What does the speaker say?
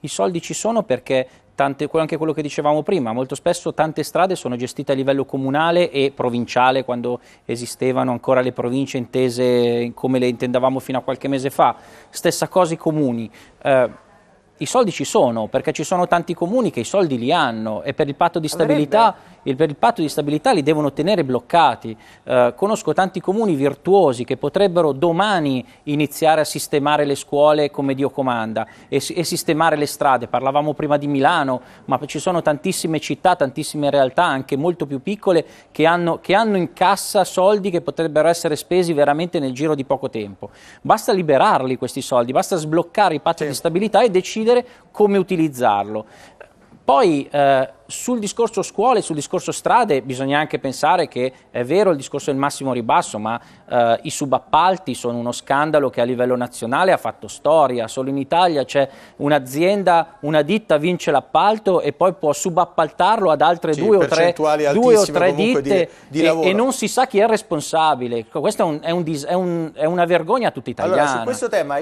i soldi ci sono perché tante, anche quello che dicevamo prima, molto spesso tante strade sono gestite a livello comunale e provinciale quando esistevano ancora le province intese come le intendavamo fino a qualche mese fa, stessa cosa i comuni. Eh, i soldi ci sono, perché ci sono tanti comuni che i soldi li hanno e per il patto di stabilità il, per il patto di stabilità li devono tenere bloccati. Eh, conosco tanti comuni virtuosi che potrebbero domani iniziare a sistemare le scuole come Dio comanda e, e sistemare le strade. Parlavamo prima di Milano, ma ci sono tantissime città, tantissime realtà, anche molto più piccole, che hanno, che hanno in cassa soldi che potrebbero essere spesi veramente nel giro di poco tempo. Basta liberarli questi soldi, basta sbloccare il patto sì. di stabilità e decidere come utilizzarlo. Poi eh, sul discorso scuole, sul discorso strade, bisogna anche pensare che è vero il discorso del massimo ribasso, ma eh, i subappalti sono uno scandalo che a livello nazionale ha fatto storia. Solo in Italia c'è un'azienda, una ditta vince l'appalto e poi può subappaltarlo ad altre sì, due, o tre, due, o tre, ditte di, di e, e, non si sa chi è responsabile. Questa è, un, è, un, è, un, è una vergogna a tutti italiani. Allora,